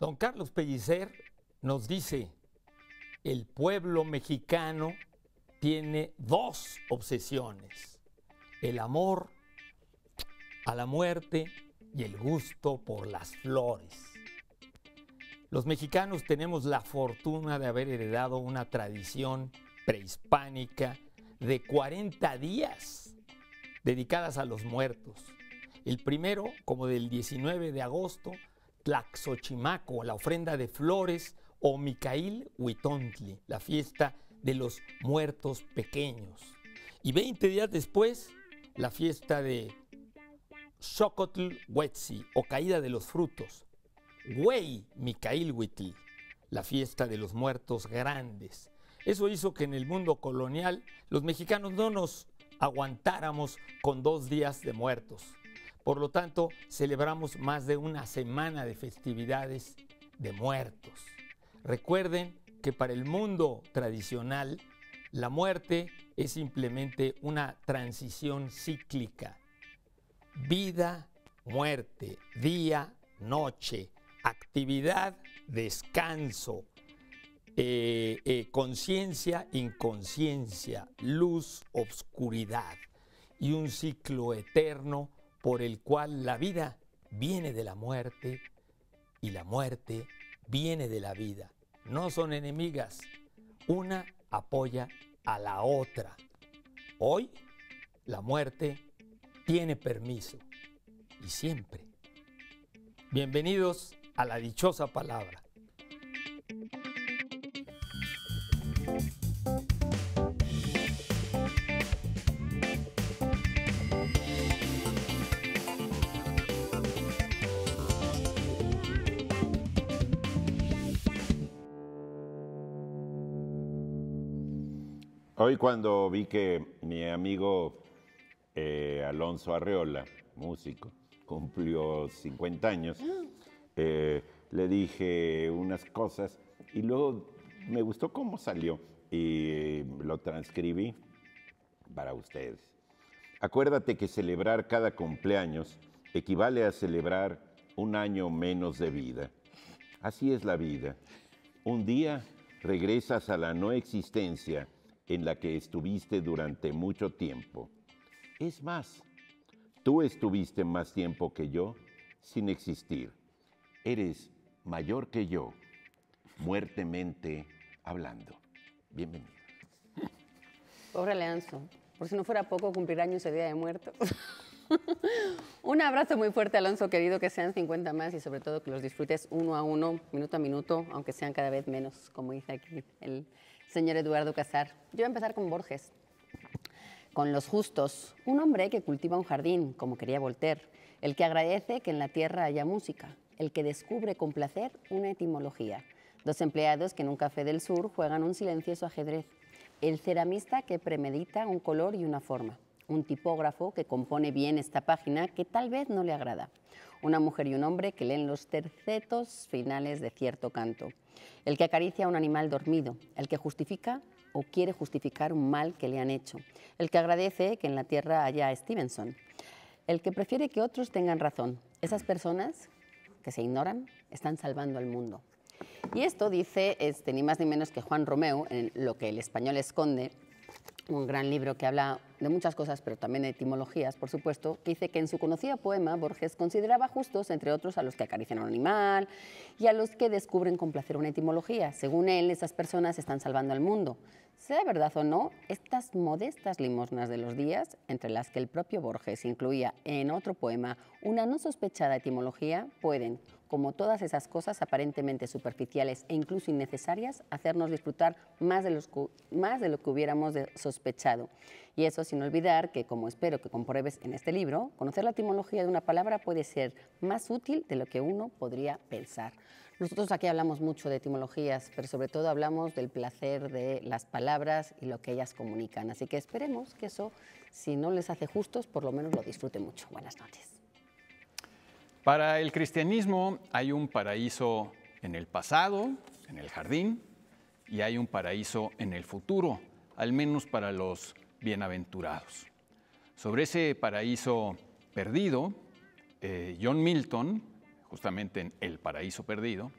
Don Carlos Pellicer nos dice, el pueblo mexicano tiene dos obsesiones, el amor a la muerte y el gusto por las flores. Los mexicanos tenemos la fortuna de haber heredado una tradición prehispánica de 40 días dedicadas a los muertos. El primero, como del 19 de agosto, Tlaxochimaco, la ofrenda de flores, o Micail Huitontli, la fiesta de los muertos pequeños. Y 20 días después, la fiesta de Xocotl Huetzi, o caída de los frutos, Huey Micail Huitli, la fiesta de los muertos grandes. Eso hizo que en el mundo colonial los mexicanos no nos aguantáramos con dos días de muertos. Por lo tanto, celebramos más de una semana de festividades de muertos. Recuerden que para el mundo tradicional, la muerte es simplemente una transición cíclica. Vida, muerte, día, noche, actividad, descanso, eh, eh, conciencia, inconsciencia, luz, obscuridad y un ciclo eterno por el cual la vida viene de la muerte y la muerte viene de la vida. No son enemigas, una apoya a la otra. Hoy la muerte tiene permiso y siempre. Bienvenidos a la dichosa palabra. Hoy cuando vi que mi amigo eh, Alonso Arreola, músico, cumplió 50 años, ah. eh, le dije unas cosas y luego me gustó cómo salió y lo transcribí para ustedes. Acuérdate que celebrar cada cumpleaños equivale a celebrar un año menos de vida. Así es la vida. Un día regresas a la no existencia en la que estuviste durante mucho tiempo. Es más, tú estuviste más tiempo que yo sin existir. Eres mayor que yo, muertemente hablando. Bienvenido. Pobre Alonso, por si no fuera poco cumplir años el día de muerto. Un abrazo muy fuerte, Alonso, querido, que sean 50 más y sobre todo que los disfrutes uno a uno, minuto a minuto, aunque sean cada vez menos, como dice aquí el, señor Eduardo Casar. Yo voy a empezar con Borges. Con los justos, un hombre que cultiva un jardín, como quería Voltaire, el que agradece que en la tierra haya música, el que descubre con placer una etimología, dos empleados que en un café del sur juegan un silencioso ajedrez, el ceramista que premedita un color y una forma, un tipógrafo que compone bien esta página que tal vez no le agrada, una mujer y un hombre que leen los tercetos finales de cierto canto, el que acaricia a un animal dormido, el que justifica o quiere justificar un mal que le han hecho, el que agradece que en la tierra haya a Stevenson, el que prefiere que otros tengan razón. Esas personas que se ignoran están salvando al mundo. Y esto dice este, ni más ni menos que Juan Romeo, en Lo que el español esconde, un gran libro que habla de muchas cosas, pero también de etimologías, por supuesto, que dice que en su conocido poema Borges consideraba justos, entre otros, a los que acarician a un animal y a los que descubren con placer una etimología. Según él, esas personas están salvando al mundo. Sea verdad o no, estas modestas limosnas de los días, entre las que el propio Borges incluía en otro poema una no sospechada etimología, pueden como todas esas cosas aparentemente superficiales e incluso innecesarias, hacernos disfrutar más de, más de lo que hubiéramos sospechado. Y eso sin olvidar que, como espero que compruebes en este libro, conocer la etimología de una palabra puede ser más útil de lo que uno podría pensar. Nosotros aquí hablamos mucho de etimologías, pero sobre todo hablamos del placer de las palabras y lo que ellas comunican. Así que esperemos que eso, si no les hace justos, por lo menos lo disfruten mucho. Buenas noches. Para el cristianismo hay un paraíso en el pasado, en el jardín, y hay un paraíso en el futuro, al menos para los bienaventurados. Sobre ese paraíso perdido, eh, John Milton, justamente en El paraíso perdido,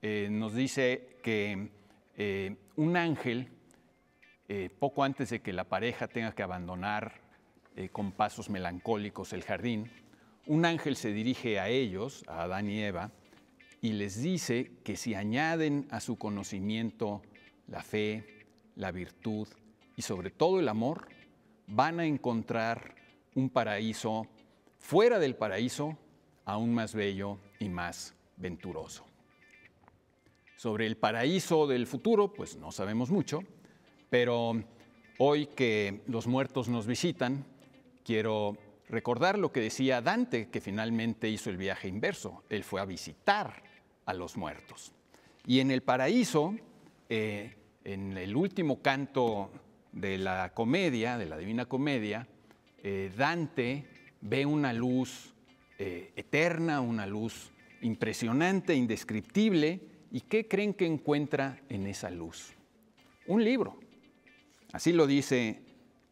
eh, nos dice que eh, un ángel, poco antes de que la pareja tenga que abandonar con pasos melancólicos el jardín, un ángel se dirige a ellos, a Adán y Eva, y les dice que si añaden a su conocimiento la fe, la virtud y sobre todo el amor, van a encontrar un paraíso fuera del paraíso aún más bello y más venturoso. Sobre el paraíso del futuro, pues no sabemos mucho, pero hoy que los muertos nos visitan, quiero recordar lo que decía Dante, que finalmente hizo el viaje inverso. Él fue a visitar a los muertos. Y en el paraíso, eh, en el último canto de la comedia, de la Divina Comedia, eh, Dante ve una luz eh, eterna, una luz impresionante, indescriptible. ¿Y qué creen que encuentra en esa luz? Un libro. Así lo dice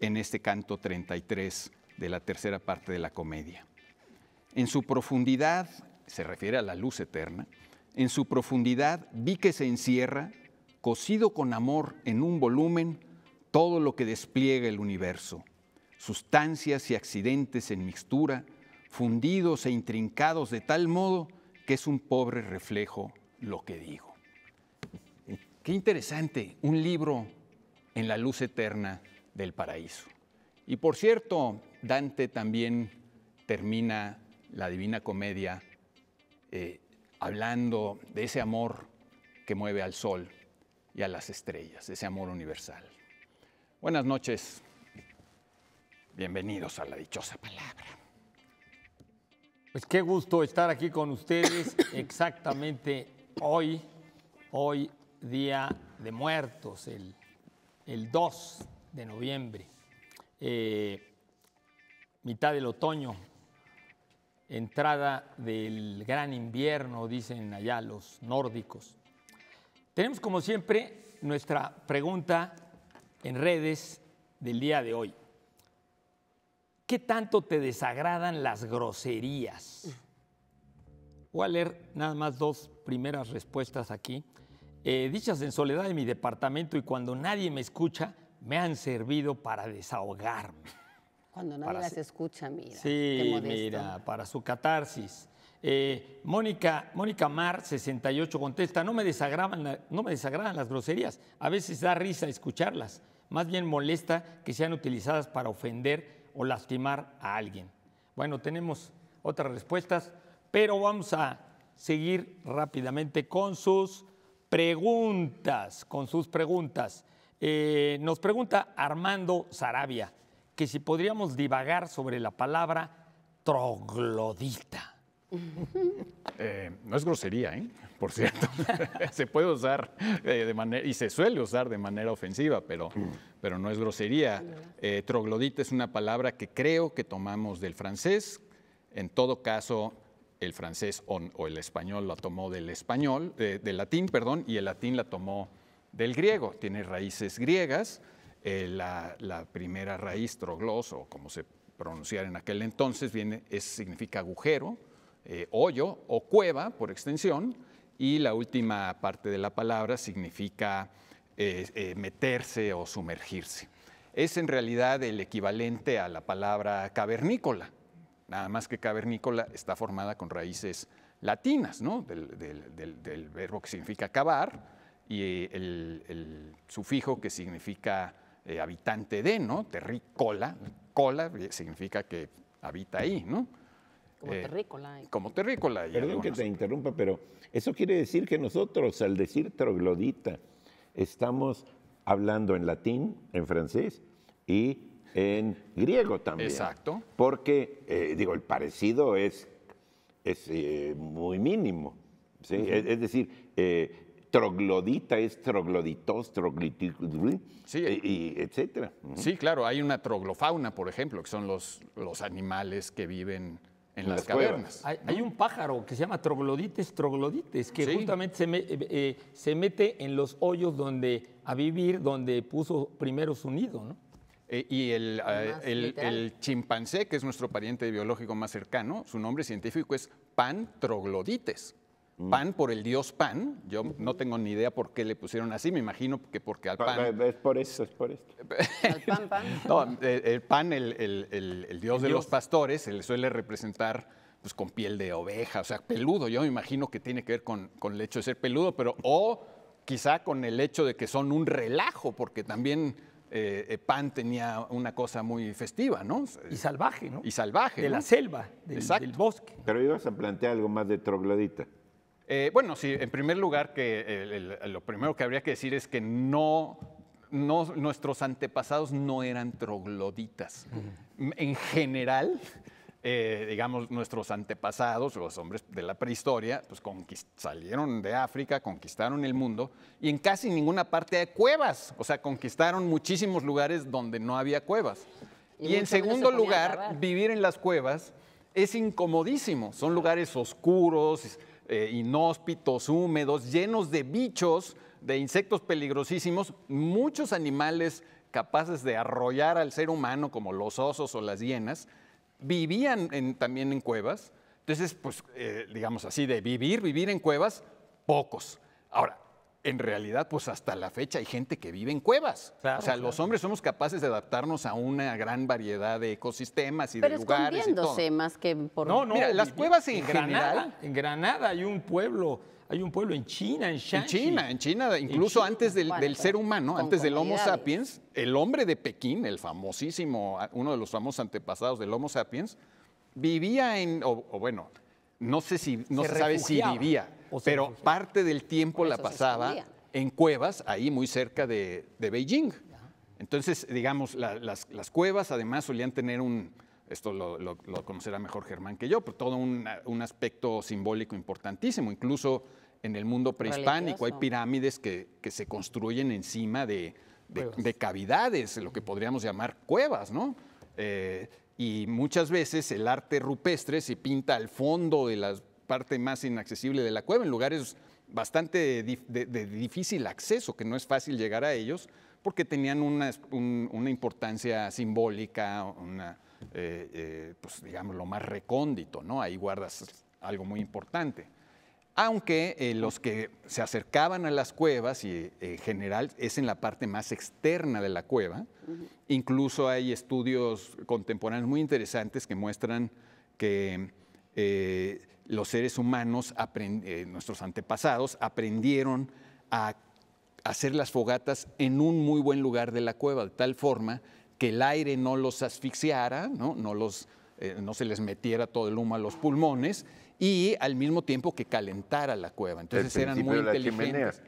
en este canto 33 de la tercera parte de la comedia. En su profundidad, se refiere a la luz eterna, en su profundidad vi que se encierra, cosido con amor en un volumen, todo lo que despliega el universo, sustancias y accidentes en mixtura, fundidos e intrincados de tal modo que es un pobre reflejo lo que digo. Qué interesante, un libro en la luz eterna del paraíso. Y por cierto, Dante también termina la Divina Comedia eh, hablando de ese amor que mueve al sol y a las estrellas, ese amor universal. Buenas noches, bienvenidos a la dichosa palabra. Pues qué gusto estar aquí con ustedes exactamente hoy, hoy día de muertos, el, 2 de noviembre. Eh, mitad del otoño, entrada del gran invierno, dicen allá los nórdicos. Tenemos como siempre nuestra pregunta en redes del día de hoy. ¿Qué tanto te desagradan las groserías? Voy a leer nada más dos primeras respuestas aquí. Eh, dichas en soledad en mi departamento y cuando nadie me escucha, me han servido para desahogarme. Cuando nadie las escucha, mira. Sí, mira, para su catarsis. Eh, Mónica, Mónica Mar, 68, contesta, no me, desagradan, no me desagradan las groserías, a veces da risa escucharlas, más bien molesta que sean utilizadas para ofender o lastimar a alguien. Bueno, tenemos otras respuestas, pero vamos a seguir rápidamente con sus preguntas, con sus preguntas. Eh, nos pregunta Armando Sarabia, que si podríamos divagar sobre la palabra troglodita. Eh, no es grosería, ¿eh? por cierto. se puede usar eh, y se suele usar de manera ofensiva, pero, pero no es grosería. troglodita es una palabra que creo que tomamos del francés. En todo caso, el francés o, el español la tomó del español, del latín, perdón, y el latín la tomó del griego. Tiene raíces griegas. Eh, la, primera raíz, troglos, o como se pronunciara en aquel entonces, viene, significa agujero, eh, hoyo o cueva por extensión, y la última parte de la palabra significa eh, meterse o sumergirse. Es en realidad el equivalente a la palabra cavernícola, nada más que cavernícola está formada con raíces latinas, del, verbo que significa cavar y el sufijo que significa eh, habitante de, ¿no? Terricola, cola eh, significa que habita ahí, ¿no? Como eh, terrícola. Como terrícola. Perdón que te interrumpa, pero eso quiere decir que nosotros, al decir troglodita, estamos hablando en latín, en francés y en griego también. Exacto. Porque, digo, el parecido es, es muy mínimo. es, decir, troglodita es trogloditos, eh, etcétera. Sí, claro, hay una troglofauna, por ejemplo, que son los, los animales que viven en, las, cavernas. Hay, un pájaro que se llama troglodites troglodites, que justamente eh, eh, se, mete en los hoyos donde a vivir, donde puso primero su nido, y el, ah, el, chimpancé, que es nuestro pariente biológico más cercano, su nombre científico es pan troglodites. Pan por el dios Pan. Yo no tengo ni idea por qué le pusieron así. Me imagino que porque al pan. Es por eso, es por esto. ¿Al pan, pan? el, pan, el, dios de los pastores, se le suele representar pues, con piel de oveja, o sea, peludo. Yo me imagino que tiene que ver con, el hecho de ser peludo, pero o quizá con el hecho de que son un relajo, porque también eh, eh, Pan tenía una cosa muy festiva, ¿no? Y salvaje, ¿no? Y salvaje. De la selva, del, bosque. Pero ibas a plantear algo más de troglodita. Eh, bueno, sí, en primer lugar, que lo primero que habría que decir es que no, nuestros antepasados no eran trogloditas. En general, eh, digamos, nuestros antepasados, los hombres de la prehistoria, pues salieron de África, conquistaron el mundo y en casi ninguna parte hay cuevas, o sea, conquistaron muchísimos lugares donde no había cuevas. y en segundo lugar, vivir en las cuevas es incomodísimo, son lugares oscuros, eh, inhóspitos, húmedos, llenos de bichos, de insectos peligrosísimos, muchos animales capaces de arrollar al ser humano, como los osos o las hienas, vivían también en cuevas. Entonces, pues, eh, digamos así, de vivir, vivir en cuevas, pocos. Ahora, en realidad, pues hasta la fecha hay gente que vive en cuevas. o sea, los hombres somos capaces de adaptarnos a una gran variedad de ecosistemas y de lugares. Pero más que por. No, no. Mira, las cuevas en, general. en Granada hay un pueblo. Hay un pueblo en China, en China. En China, en China, incluso antes del, pues, ser humano, antes del Homo sapiens, el hombre de Pekín, el famosísimo, uno de los famosos antepasados del Homo sapiens, vivía en, o, bueno, no sé si, no se sabe si vivía, pero parte del tiempo la pasaba en cuevas, ahí muy cerca de, Beijing. Entonces, digamos, las, cuevas además solían tener un, esto lo, conocerá mejor Germán que yo, pero todo un, aspecto simbólico importantísimo. Incluso en el mundo prehispánico hay pirámides que, se construyen encima de, cavidades, lo que podríamos llamar cuevas, ¿no? Eh, y muchas veces el arte rupestre se pinta al fondo de las, parte más inaccesible de la cueva, en lugares bastante de, difícil acceso, que no es fácil llegar a ellos, porque tenían una, importancia simbólica, una, eh, eh, pues digamos, lo más recóndito, ¿no? Ahí guardas algo muy importante. Aunque eh, los que se acercaban a las cuevas, y en general es en la parte más externa de la cueva, incluso hay estudios contemporáneos muy interesantes que muestran que los seres humanos, eh, nuestros antepasados, aprendieron a hacer las fogatas en un muy buen lugar de la cueva, de tal forma que el aire no los asfixiara, no, no, los, eh, no se les metiera todo el humo a los pulmones y al mismo tiempo que calentara la cueva. Entonces eran muy inteligentes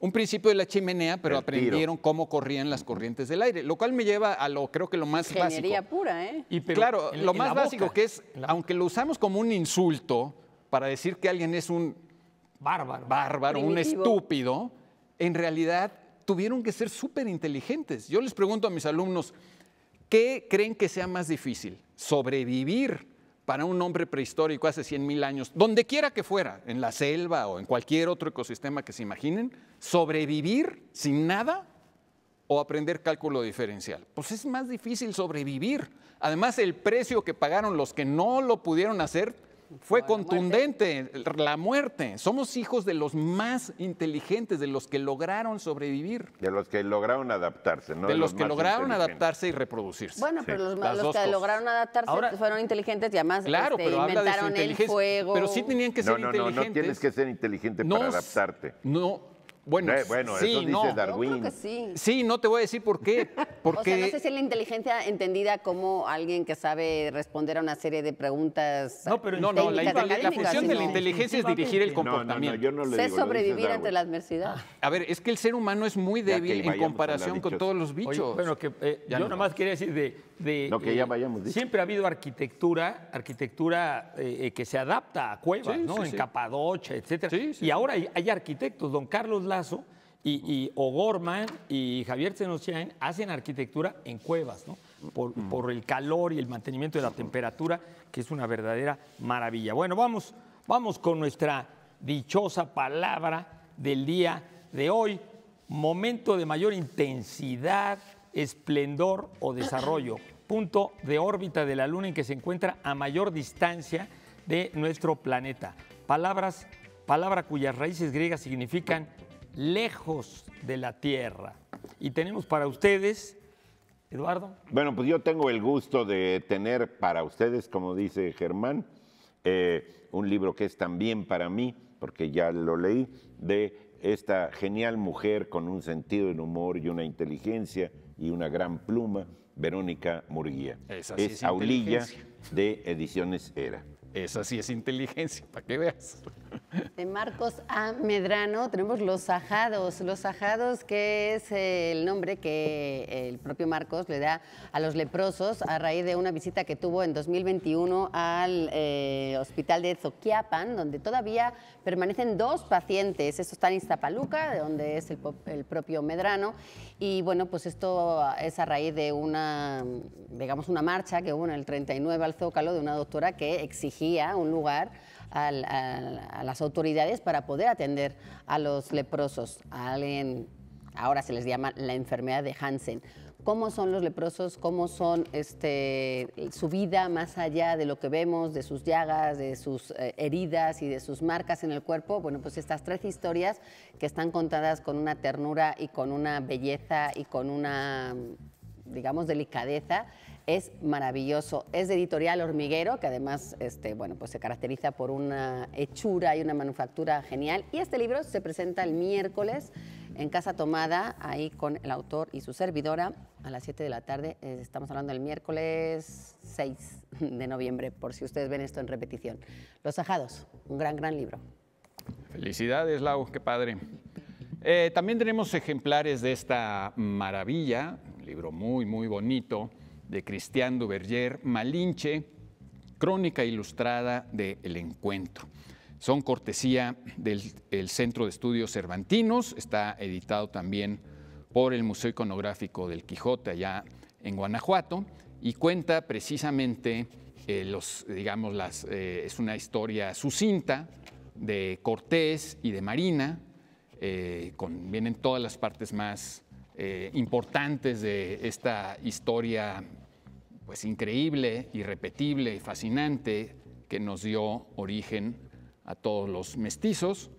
un principio de la chimenea, pero aprendieron cómo corrían las corrientes del aire, lo cual me lleva a lo creo que lo más Ingeniería básico. pura, ¿eh? Y claro, lo más básico que es, aunque lo usamos como un insulto para decir que alguien es un bárbaro, bárbaro, un estúpido, en realidad tuvieron que ser súper inteligentes. Yo les pregunto a mis alumnos, ¿qué creen que sea más difícil? ¿Sobrevivir para un hombre prehistórico hace 100 mil años, donde quiera que fuera, en la selva o en cualquier otro ecosistema que se imaginen, sobrevivir sin nada o aprender cálculo diferencial. Pues es más difícil sobrevivir. Además, el precio que pagaron los que no lo pudieron hacer fue contundente la muerte. Somos hijos de los más inteligentes, de los que lograron sobrevivir. De los que lograron adaptarse, ¿no? De, los, que lograron adaptarse y reproducirse. Bueno, pero los, que lograron adaptarse pues, fueron inteligentes y además claro, este, pero inventaron el juego. Pero sí tenían que ser inteligentes. No, no tienes que ser inteligente para adaptarte. No, bueno, sí, no. Darwin. sí. no te voy a decir por qué. Porque... o sea, no sé si la inteligencia entendida como alguien que sabe responder a una serie de preguntas. No, pero no, la, función de la inteligencia es dirigir el comportamiento. sobrevivir ante la adversidad. A ver, es que el ser humano es muy débil en comparación con todos los bichos. bueno, que, eh, yo nomás quería decir de lo que ya eh, vayamos Siempre ha habido arquitectura, arquitectura eh, eh, que se adapta a cuevas, ¿no? en Capadocha, etcétera. Y ahora hay, arquitectos, don Carlos Lazo y, O'Gorman y Javier Tenocian hacen arquitectura en cuevas, ¿no? Mm. Por, el calor y el mantenimiento de la temperatura, que es una verdadera maravilla. Bueno, vamos, vamos con nuestra dichosa palabra del día de hoy. Momento de mayor intensidad, esplendor o desarrollo, punto de órbita de la Luna en que se encuentra a mayor distancia de nuestro planeta. Palabras, palabra cuyas raíces griegas significan lejos de la Tierra. Y tenemos para ustedes Eduardo. Bueno, pues yo tengo el gusto de tener para ustedes, como dice Germán, eh, un libro que es también para mí, porque ya lo leí, de esta genial mujer con un sentido del humor y una inteligencia y una gran pluma, Verónica Murguía. es, es Aulilla de Ediciones Era. Esa sí es inteligencia, para que veas. De Marcos A. Medrano tenemos los Ajados. Los Ajados que es eh, el nombre que eh, el propio Marcos le da a los leprosos a raíz de una visita que tuvo en 2021 al eh, hospital de Zoquiapan, donde todavía permanecen dos pacientes. Esto está en Iztapaluca, de donde es el, el propio Medrano. Y bueno, pues esto es a raíz de una, digamos, una marcha que hubo en el 39 al Zócalo de una doctora que exigía un lugar a, las autoridades para poder atender a los leprosos. A alguien, ahora se les llama la enfermedad de Hansen cómo son los leprosos, cómo son este, su vida más allá de lo que vemos, de sus llagas, de sus eh, heridas y de sus marcas en el cuerpo. Bueno, pues estas tres historias que están contadas con una ternura y con una belleza y con una, digamos, delicadeza es maravilloso. Es de editorial hormiguero, que además este, bueno, pues se caracteriza por una hechura y una manufactura genial. Y este libro se presenta el miércoles en Casa Tomada, ahí con el autor y su servidora, a las 7 de la tarde. Eh, estamos hablando del miércoles 6 de noviembre, por si ustedes ven esto en repetición. Los Ajados, un gran, gran libro. Felicidades, Lau, qué padre. Eh, también tenemos ejemplares de esta maravilla, un libro muy, muy bonito de Cristian Duverger, Malinche, Crónica Ilustrada del El Encuentro. Son cortesía del Centro de Estudios Cervantinos, está editado también por el Museo Iconográfico del Quijote allá en Guanajuato y cuenta precisamente eh, los, digamos, las, eh, es una historia sucinta de Cortés y de Marina, eh, vienen todas las partes más eh, importantes de esta historia pues increíble, irrepetible y fascinante que nos dio origen a todos los mestizos.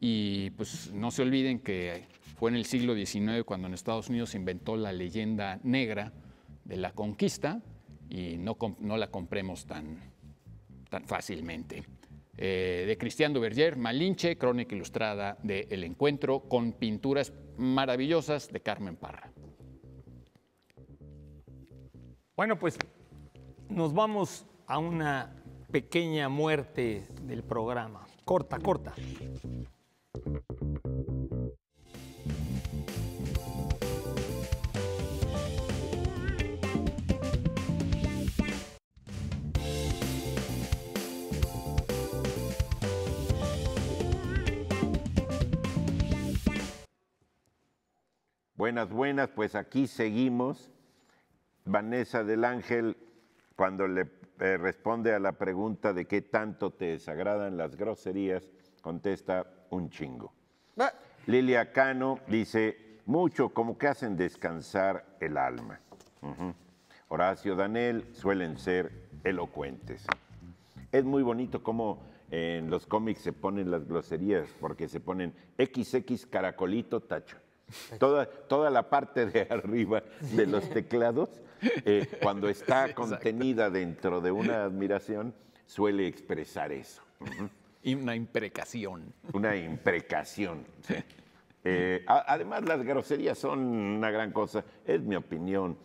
Y pues no se olviden que fue en el siglo XIX cuando en Estados Unidos se inventó la leyenda negra de la conquista y no, la compremos tan fácilmente. Eh, de Cristiano Berger, Malinche, crónica ilustrada de El Encuentro, con pinturas maravillosas de Carmen Parra. Bueno, pues nos vamos a una pequeña muerte del programa. Corta, corta. Buenas, buenas, pues aquí seguimos. Vanessa del Ángel, cuando le eh, responde a la pregunta de qué tanto te desagradan las groserías, contesta un chingo. Lilia Cano dice, mucho, como que hacen descansar el alma. Horacio Danel suelen ser elocuentes. Es muy bonito cómo en los cómics se ponen las groserías, porque se ponen XX caracolito tacho. Toda, toda la parte de arriba de los teclados, eh, cuando está contenida dentro de una admiración, suele expresar eso. y una imprecación. Una imprecación, eh, además, las groserías son una gran cosa, es mi opinión.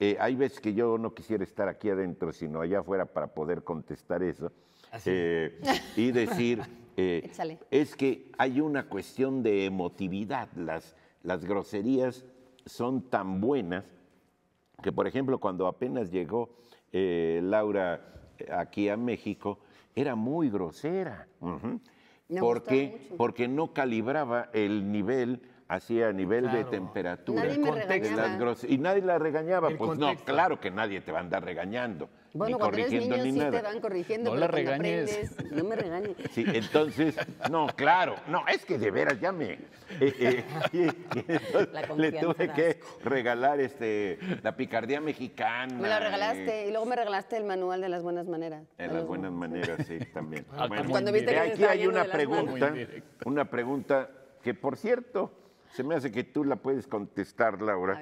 Eh, hay veces que yo no quisiera estar aquí adentro, sino allá afuera para poder contestar eso. Ah, y decir, es que hay una cuestión de emotividad. Las, las groserías son tan buenas que, por ejemplo, cuando apenas llegó eh, Laura eh, aquí a México, era muy grosera. porque, porque no calibraba el nivel así a nivel de temperatura. Nadie y nadie la regañaba. pues no, claro que nadie te va a andar regañando. Bueno, ni corrigiendo ni sí nada. te van corrigiendo, no la regañes. no me regañes. Sí, entonces, no, claro, no, es que de veras ya me... Eh, eh, le tuve que regalar este, la picardía mexicana. Me la regalaste y luego me regalaste el manual de las buenas maneras. de las buenas maneras, sí, también. Ah, aquí hay una pregunta, una pregunta que, por cierto, se me hace que tú la puedes contestar, Laura.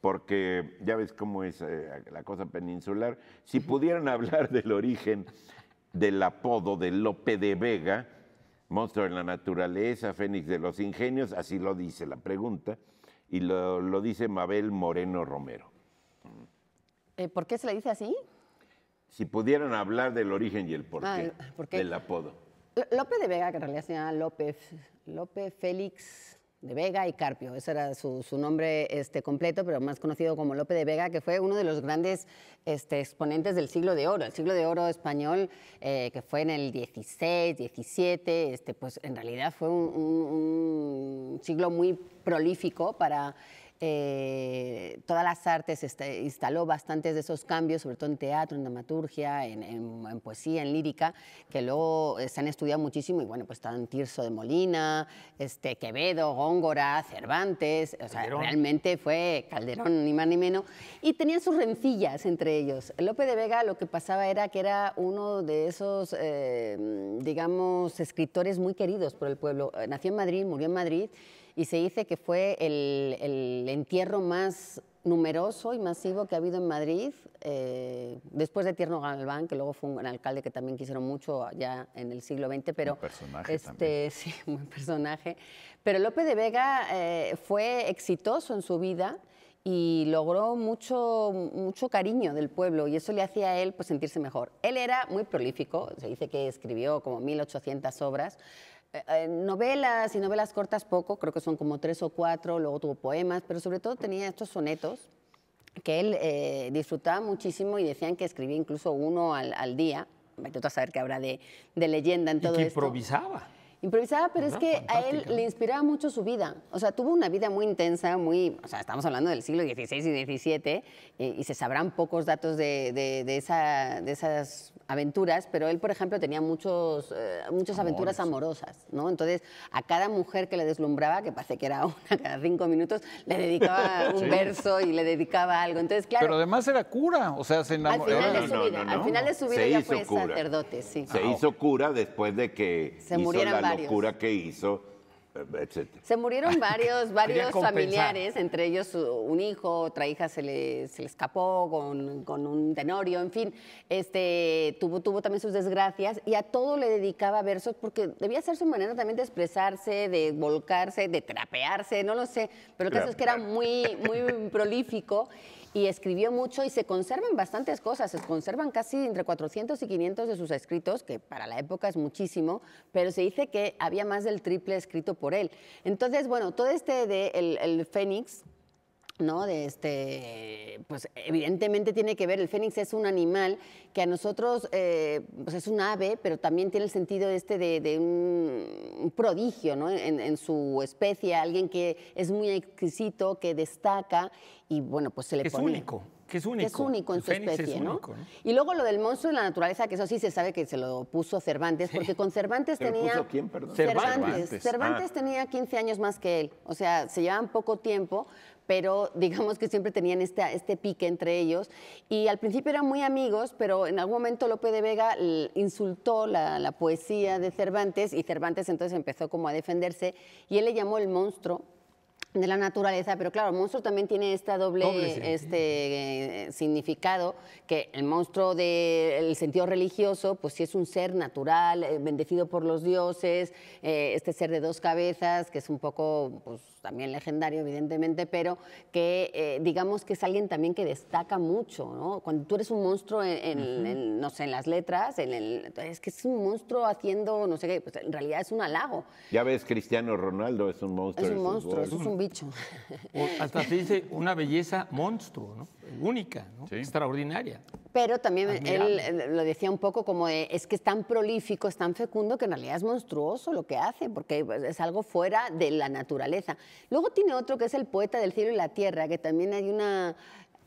porque ya ves cómo es eh, la cosa peninsular. Si pudieran hablar del origen del apodo de Lope de Vega, monstruo de la naturaleza, fénix de los ingenios, así lo dice la pregunta, y lo, dice Mabel Moreno Romero. Eh, ¿Por qué se le dice así? Si pudieran hablar del origen y el porqué ah, del apodo. Lope de Vega, que en realidad se llama López López Félix de Vega y Carpio, ese era su, nombre este, completo, pero más conocido como Lope de Vega, que fue uno de los grandes este, exponentes del siglo de oro, el siglo de oro español, eh, que fue en el 16, 17, este, pues en realidad fue un siglo muy prolífico para eh, todas las artes, este, instaló bastantes de esos cambios, sobre todo en teatro, en dramaturgia, en, poesía, en lírica, que luego eh, se han estudiado muchísimo y bueno, pues están Tirso de Molina, este, Quevedo, Góngora, Cervantes, o sea, realmente fue Calderón, ni más ni menos, y tenían sus rencillas entre ellos. Lope de Vega lo que pasaba era que era uno de esos, eh, digamos, escritores muy queridos por el pueblo. Nació en Madrid, murió en Madrid, y se dice que fue el, entierro más numeroso y masivo que ha habido en Madrid, eh, después de Tierno Galván, que luego fue un alcalde que también quisieron mucho ya en el siglo XX, pero... Un personaje este, Sí, un buen personaje. Pero López de Vega eh, fue exitoso en su vida y logró mucho, mucho cariño del pueblo y eso le hacía a él pues, sentirse mejor. Él era muy prolífico, se dice que escribió como 1.800 obras, eh, novelas y novelas cortas poco, creo que son como tres o cuatro, luego tuvo poemas, pero sobre todo tenía estos sonetos que él eh, disfrutaba muchísimo y decían que escribía incluso uno al, al día. Me a saber que habrá de, leyenda en y que improvisaba. Improvisaba, pero es que a él le inspiraba mucho su vida. O sea, tuvo una vida muy intensa, muy. O sea, estamos hablando del siglo XVI y XVII, y se sabrán pocos datos de, esa, de, esas aventuras, pero él, por ejemplo, tenía muchos, eh, muchas aventuras amorosas, ¿no? Entonces, a cada mujer que le deslumbraba, que pasé que era una cada cinco minutos, le dedicaba un verso y le dedicaba algo. Entonces, claro. Pero además era cura, o sea, se enamoró. Al final de su vida, ya fue sacerdote, sí. Se hizo cura después de que se muriera la locura que hizo, eh, etc. Se murieron varios, varios familiares, entre ellos un hijo, otra hija se le, se le escapó con, un tenorio, en fin, este, tuvo, tuvo también sus desgracias y a todo le dedicaba versos porque debía ser su manera también de expresarse, de volcarse, de trapearse, no lo sé, pero el caso es que era muy, muy prolífico y escribió mucho y se conservan bastantes cosas, se conservan casi entre 400 y 500 de sus escritos, que para la época es muchísimo, pero se dice que había más del triple escrito por él. Entonces, bueno, todo este de el, el Fénix, ¿no? De este, pues evidentemente tiene que ver, el fénix es un animal que a nosotros, eh, pues es un ave, pero también tiene el sentido este de, un, prodigio, ¿no? En, su especie, alguien que es muy exquisito, que destaca y bueno, pues se le es único. Que es único. es único en su especie, ¿no? Y luego lo del monstruo de la naturaleza, que eso sí se sabe que se lo puso Cervantes, porque con Cervantes tenía. Cervantes. Cervantes, ah. tenía 15 años más que él. O sea, se llevaban poco tiempo, pero digamos que siempre tenían este, este pique entre ellos. Y al principio eran muy amigos, pero en algún momento Lope de Vega insultó la, la poesía de Cervantes y Cervantes entonces empezó como a defenderse y él le llamó el monstruo de la naturaleza, pero claro, el monstruo también tiene esta doble, este, eh, significado, que el monstruo del sentido religioso, pues sí es un ser natural, eh, bendecido por los dioses, eh, este ser de dos cabezas, que es un poco, pues, también legendario, evidentemente, pero que eh, digamos que es alguien también que destaca mucho, Cuando tú eres un monstruo en, no sé, en las letras, es que es un monstruo haciendo, no sé qué, pues en realidad es un halago. Ya ves, Cristiano Ronaldo es un monstruo. Es un monstruo, es un bicho. hasta se dice una belleza monstruo, Única, Extraordinaria. Pero también él lo decía un poco como eh, es que es tan prolífico, es tan fecundo que en realidad es monstruoso lo que hace, porque pues, es algo fuera de la naturaleza. Luego tiene otro que es el poeta del cielo y la tierra, que también hay una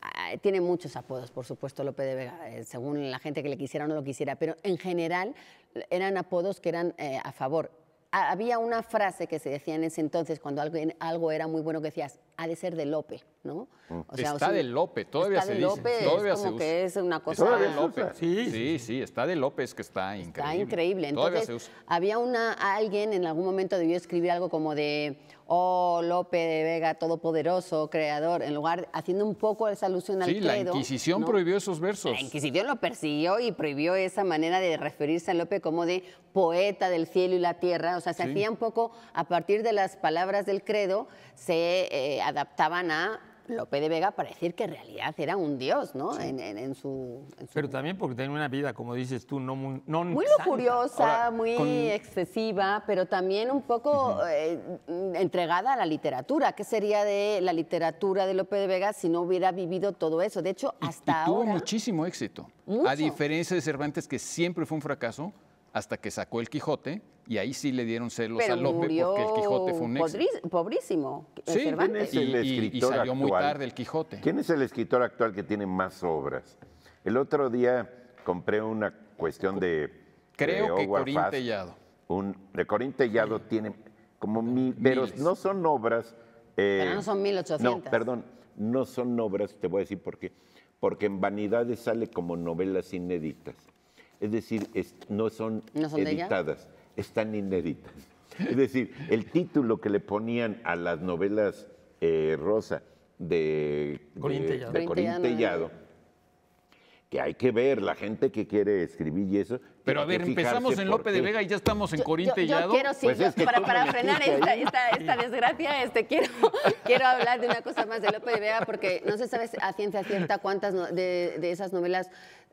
ah, tiene muchos apodos, por supuesto, López de Vega, eh, según la gente que le quisiera o no lo quisiera, pero en general eh, eran apodos que eran a favor. Había una frase que se decía en ese entonces, cuando algo era muy bueno, que decías, ha de ser de Lope, ¿no? O sea, está de Lope, todavía se dice. como que es una cosa... Está de Lope, sí, sí, está de Lope, que está increíble. Está increíble. Entonces, se usa. había una, alguien en algún momento debió escribir algo como de, oh, Lope de Vega, todopoderoso, creador, en lugar, haciendo un poco esa alusión al credo. Sí, la Inquisición prohibió esos versos. La Inquisición lo persiguió y prohibió esa manera de referirse a Lope como de poeta del cielo y la tierra. O sea, se hacía un poco, a partir de las palabras del credo, se... Eh, adaptaban a Lope de Vega para decir que en realidad era un dios, ¿no? En, su, Pero también porque tenía una vida, como dices tú, no muy... muy lujuriosa, muy excesiva, pero también un poco eh, entregada a la literatura. ¿Qué sería de la literatura de Lope de Vega si no hubiera vivido todo eso? De hecho, hasta tuvo ahora... muchísimo éxito. A diferencia de Cervantes, que siempre fue un fracaso, hasta que sacó el Quijote y ahí sí le dieron celos a Lope porque el Quijote fue un ex... pobrísimo. Sí, Cervantes. es y, y, salió muy tarde el Quijote. ¿Quién es el escritor actual que tiene más obras? El otro día compré una cuestión de creo que Corín Tellado. Un, de Corín Tellado tiene como mil, pero no son obras. Eh, pero no son 1800. perdón, no son obras, te voy a decir por qué. Porque en Vanidades sale como novelas inéditas es decir, no son, editadas, están inéditas. Es decir, el título que le ponían a las novelas eh, Rosa de Corín que hay que ver, la gente que quiere escribir y eso. Pero a ver, empezamos en Lope de Vega y ya estamos en Corín Tellado. quiero, pues para, frenar esta, esta, desgracia, este, quiero, hablar de una cosa más de Lope de Vega, porque no se sabe a ciencia cierta cuántas de, de esas novelas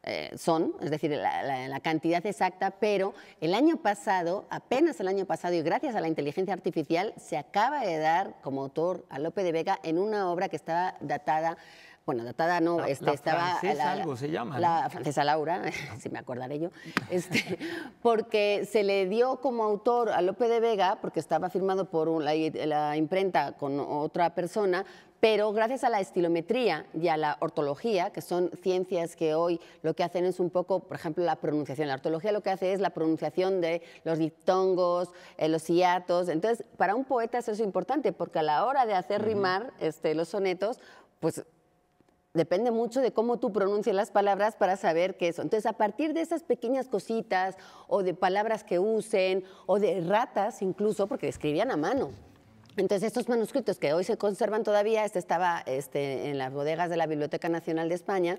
eh, son, es decir, la, cantidad exacta, pero el año pasado, apenas el año pasado, y gracias a la inteligencia artificial, se acaba de dar como autor a Lope de Vega en una obra que estaba datada bueno, datada no, este, estaba... La, francesa Laura, si me acordaré yo, este, porque se le dio como autor a Lope de Vega, porque estaba firmado por la, imprenta con otra persona, pero gracias a la estilometría y a la ortología, que son ciencias que hoy lo que hacen es un poco, por ejemplo, la pronunciación. La ortología lo que hace es la pronunciación de los diptongos, eh, los hiatos. Entonces, para un poeta eso es importante, porque a la hora de hacer rimar este, los sonetos, pues depende mucho de cómo tú pronuncias las palabras para saber qué es. Entonces, a partir de esas pequeñas cositas o de palabras que usen o de ratas incluso, porque escribían a mano. Entonces, estos manuscritos que hoy se conservan todavía, este estaba este, en las bodegas de la Biblioteca Nacional de España,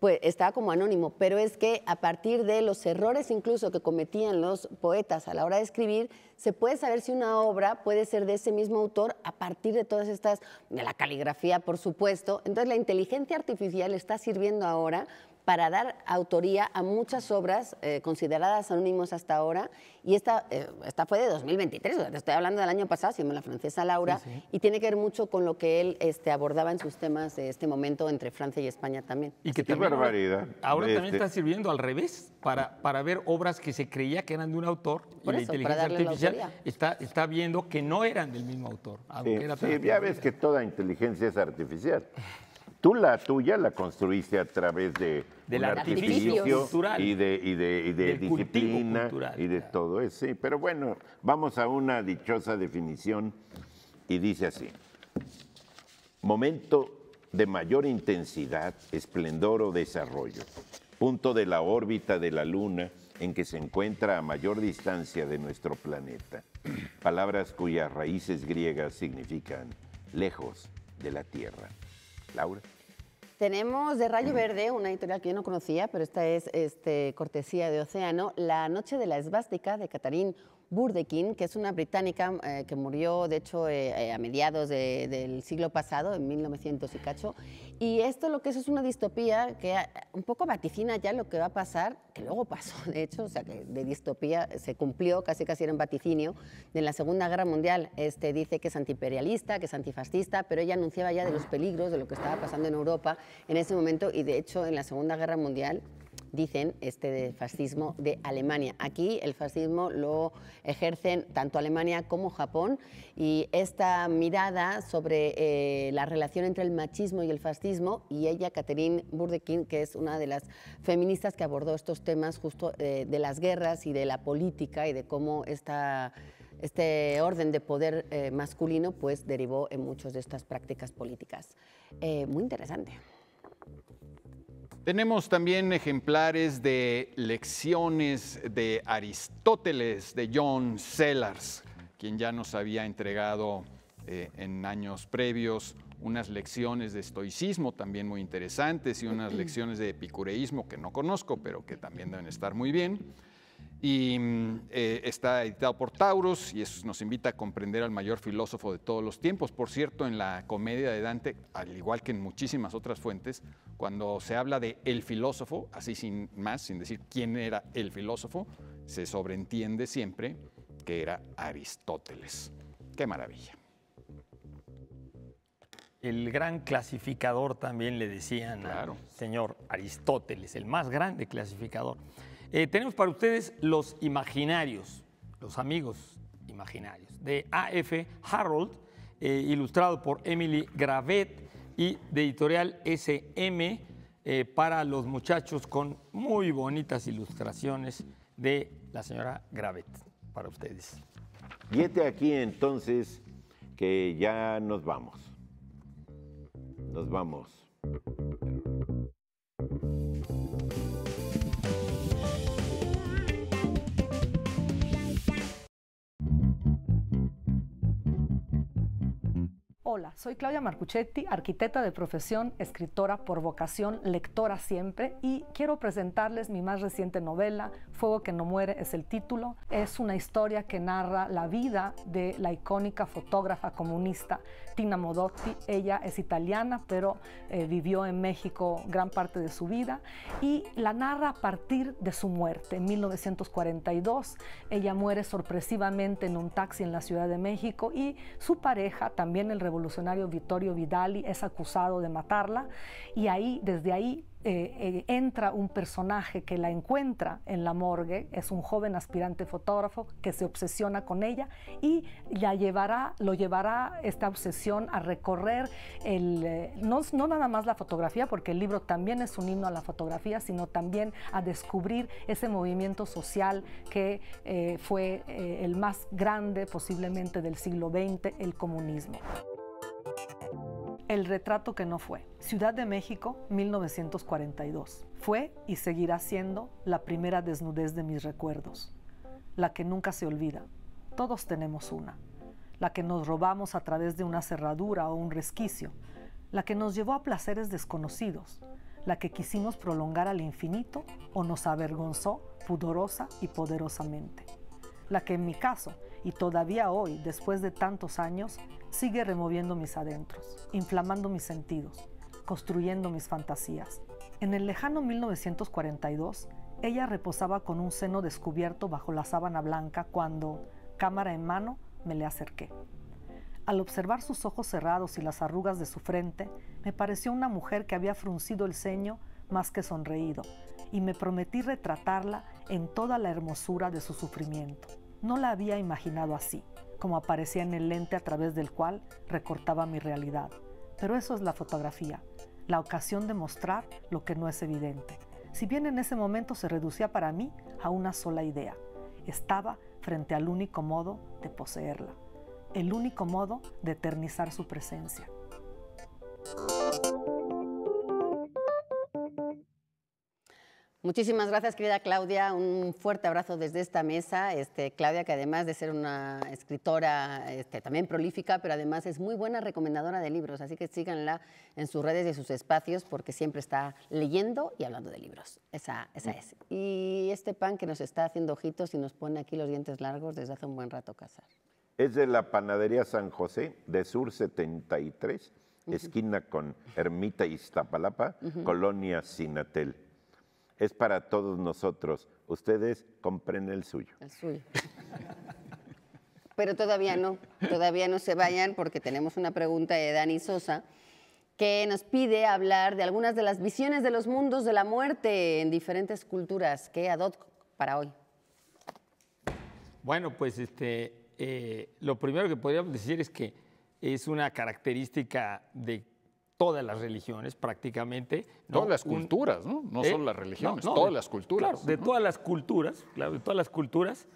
pues estaba como anónimo, pero es que a partir de los errores incluso que cometían los poetas a la hora de escribir, se puede saber si una obra puede ser de ese mismo autor a partir de todas estas, de la caligrafía, por supuesto. Entonces, la inteligencia artificial está sirviendo ahora para dar autoría a muchas obras eh, consideradas anónimas hasta ahora. Y esta, eh, esta fue de 2023, estoy hablando del año pasado, se llama la francesa Laura, y tiene que ver mucho con lo que él este, abordaba en sus temas de este momento entre Francia y España también. Y qué barbaridad. Ahora también este está sirviendo al revés, para, para ver obras que se creía que eran de un autor, y la inteligencia artificial está, está viendo que no eran del mismo autor. sí ya ves que toda inteligencia es artificial. Tú la tuya la construiste a través de del artificio, y de, disciplina y de todo eso. Pero bueno, vamos a una dichosa definición y dice así. Momento de mayor intensidad, esplendor o desarrollo. Punto de la órbita de la Luna en que se encuentra a mayor distancia de nuestro planeta. Palabras cuyas raíces griegas significan lejos de la Tierra. Laura. Tenemos de Rayo Verde, una editorial que yo no conocía, pero esta es este, cortesía de Océano, La Noche de la Esvástica de Catarín Burdekin, que es una británica eh, que murió, de hecho, eh, eh, a mediados del siglo pasado, en 1900 y cacho. Y esto lo que es es una distopía que un poco vaticina ya lo que va a pasar, que luego pasó, de hecho, o sea, que de distopía se cumplió, casi casi era un vaticinio, de la Segunda Guerra Mundial. Este, dice que es antiimperialista, que es antifascista, pero ella anunciaba ya de los peligros de lo que estaba pasando en Europa en ese momento y, de hecho, en la Segunda Guerra Mundial dicen, este fascismo de Alemania. Aquí el fascismo lo ejercen tanto Alemania como Japón y esta mirada sobre eh, la relación entre el machismo y el fascismo y ella, Catherine Burdekin, que es una de las feministas que abordó estos temas justo eh, de las guerras y de la política y de cómo esta este orden de poder eh, masculino pues derivó en muchas de estas prácticas políticas. muy interesante. Tenemos también ejemplares de lecciones de Aristóteles, de John Sellars, quien ya nos había entregado eh, en años previos unas lecciones de estoicismo también muy interesantes y unas lecciones de epicureísmo que no conozco, pero que también deben estar muy bien y mm, eh, está editado por Taurus y eso nos invita a comprender al mayor filósofo de todos los tiempos. Por cierto, en la comedia de Dante, al igual que en muchísimas otras fuentes, cuando se habla de el filósofo, así sin más, sin decir quién era el filósofo, se sobreentiende siempre que era Aristóteles. ¡Qué maravilla! El gran clasificador también le decían señor Aristóteles, el más grande clasificador. Eh, tenemos para ustedes los imaginarios, los amigos imaginarios, de A.F. Harold, eh, ilustrado por Emily Gravet y de editorial SM eh, para los muchachos con muy bonitas ilustraciones de la señora Gravet para ustedes. Y este aquí entonces que ya nos vamos. Nos vamos. Hola, soy Claudia Marcuchetti, arquitecta de profesión, escritora por vocación, lectora siempre, y quiero presentarles mi más reciente novela, Fuego que no muere es el título. Es una historia que narra la vida de la icónica fotógrafa comunista Tina Modotti. Ella es italiana, pero eh, vivió en México gran parte de su vida y la narra a partir de su muerte. En 1942, ella muere sorpresivamente en un taxi en la Ciudad de México y su pareja, también el revolucionario, revolucionario Vittorio Vidali es acusado de matarla y ahí, desde ahí eh, eh, entra un personaje que la encuentra en la morgue, es un joven aspirante fotógrafo que se obsesiona con ella y lo llevará esta obsesión a recorrer eh, no nada más la fotografía, porque el libro también es un himno a la fotografía, sino también a descubrir ese movimiento social que fue el más grande posiblemente del siglo XX, el comunismo. El retrato que no fue. Ciudad de México, 1942. Fue y seguirá siendo la primera desnudez de mis recuerdos, la que nunca se olvida. Todos tenemos una, la que nos robamos a través de una cerradura o un resquicio, la que nos llevó a placeres desconocidos, la que quisimos prolongar al infinito o nos avergonzó pudorosa y poderosamente, la que en mi caso y todavía hoy, después de tantos años, sigue removiendo mis adentros, inflamando mis sentidos, construyendo mis fantasías. En el lejano 1942, ella reposaba con un seno descubierto bajo la sábana blanca cuando, cámara en mano, me le acerqué. Al observar sus ojos cerrados y las arrugas de su frente, me pareció una mujer que había fruncido el ceño más que sonreído, y me prometí retratarla en toda la hermosura de su sufrimiento no la había imaginado así, como aparecía en el lente a través del cual recortaba mi realidad. Pero eso es la fotografía, la ocasión de mostrar lo que no es evidente. Si bien en ese momento se reducía para mí a una sola idea, estaba frente al único modo de poseerla, el único modo de eternizar su presencia. Muchísimas gracias, querida Claudia. Un fuerte abrazo desde esta mesa. Este, Claudia, que además de ser una escritora este, también prolífica, pero además es muy buena recomendadora de libros. Así que síganla en sus redes y sus espacios porque siempre está leyendo y hablando de libros. Esa, es. Y este pan que nos está haciendo ojitos y nos pone aquí los dientes largos desde hace un buen rato, Casar. Es de la panadería San José, de Sur 73, esquina con Ermita Iztapalapa, Colonia Sinatel es para todos nosotros. Ustedes compren el suyo. El suyo. Pero todavía no, todavía no se vayan porque tenemos una pregunta de Dani Sosa que nos pide hablar de algunas de las visiones de los mundos de la muerte en diferentes culturas. ¿Qué adoc para hoy? Bueno, pues este, eh, lo primero que podríamos decir es que es una característica de todas las religiones prácticamente. Todas las culturas, ¿no? No ¿Eh? no las religiones, todas las culturas. Claro, de todas las culturas, claro, de todas las culturas,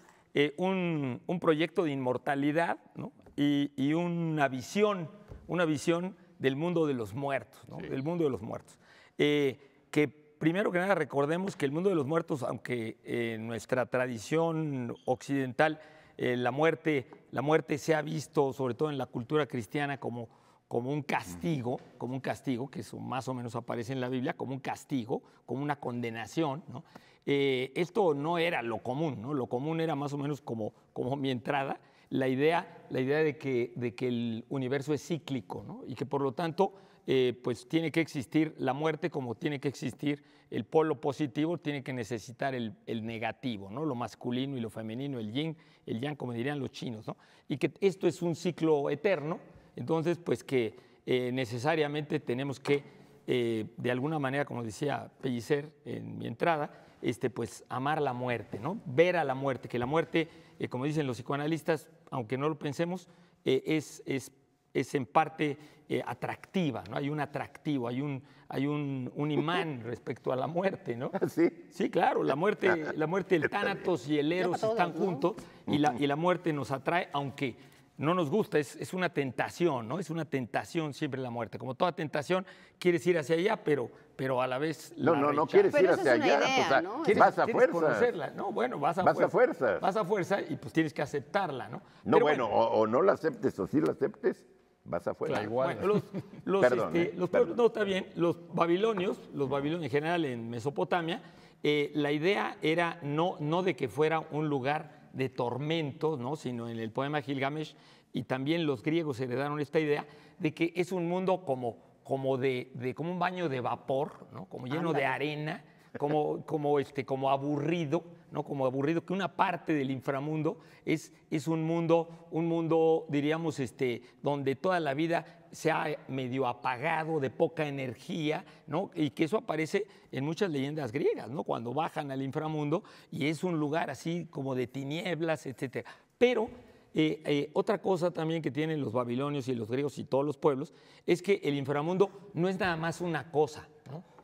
un, proyecto de inmortalidad ¿no? y, una visión, una visión del mundo de los muertos, ¿no? Del mundo de los muertos. Eh, que primero que nada recordemos que el mundo de los muertos, aunque en eh, nuestra tradición occidental la, muerte, la muerte se ha visto, sobre todo en la cultura cristiana, como como un castigo, como un castigo, que eso más o menos aparece en la Biblia, como un castigo, como una condenación. ¿no? Eh, esto no era lo común, ¿no? lo común era más o menos como, como mi entrada, la idea, la idea de, que, de que el universo es cíclico ¿no? y que por lo tanto eh, pues tiene que existir la muerte como tiene que existir el polo positivo, tiene que necesitar el, el negativo, ¿no? lo masculino y lo femenino, el yin, el yang, como dirían los chinos, ¿no? y que esto es un ciclo eterno entonces, pues que eh, necesariamente tenemos que, eh, de alguna manera, como decía Pellicer en mi entrada, este, pues amar la muerte, ¿no? Ver a la muerte, que la muerte, eh, como dicen los psicoanalistas, aunque no lo pensemos, es, es, es, en parte atractiva, ¿no? Hay un atractivo, hay un, hay un, imán respecto a la muerte, ¿no? Ah, sí. Sí, claro, la muerte, la muerte, el tánatos y el eros están juntos y y la muerte nos atrae, aunque no nos gusta, es, una tentación, ¿no? Es una tentación siempre la muerte. Como toda tentación, quieres ir hacia allá, pero, pero a la vez. No, no, no quieres ir hacia allá. o sea, ¿no? Vas a fuerza. No, bueno, vas a fuerza. Vas a fuerza. Vas a fuerza y pues tienes que aceptarla, ¿no? No, bueno, o, no la aceptes o si la aceptes, vas a fuerza. los, no, está bien. Los babilonios, los babilonios en general en Mesopotamia, eh, la idea era no, no de que fuera un lugar de tormento, ¿no? sino en el poema Gilgamesh, y también los griegos se le heredaron esta idea de que es un mundo como, como, de, como un baño de vapor, como lleno de arena, como, como, este, como aburrido como aburrido, que una parte del inframundo es, es un mundo, un mundo, diríamos, este, donde toda la vida se ha medio apagado, de poca energía, ¿no? y que eso aparece en muchas leyendas griegas, ¿no? cuando bajan al inframundo y es un lugar así como de tinieblas, etc. Pero eh, eh, otra cosa también que tienen los babilonios y los griegos y todos los pueblos es que el inframundo no es nada más una cosa,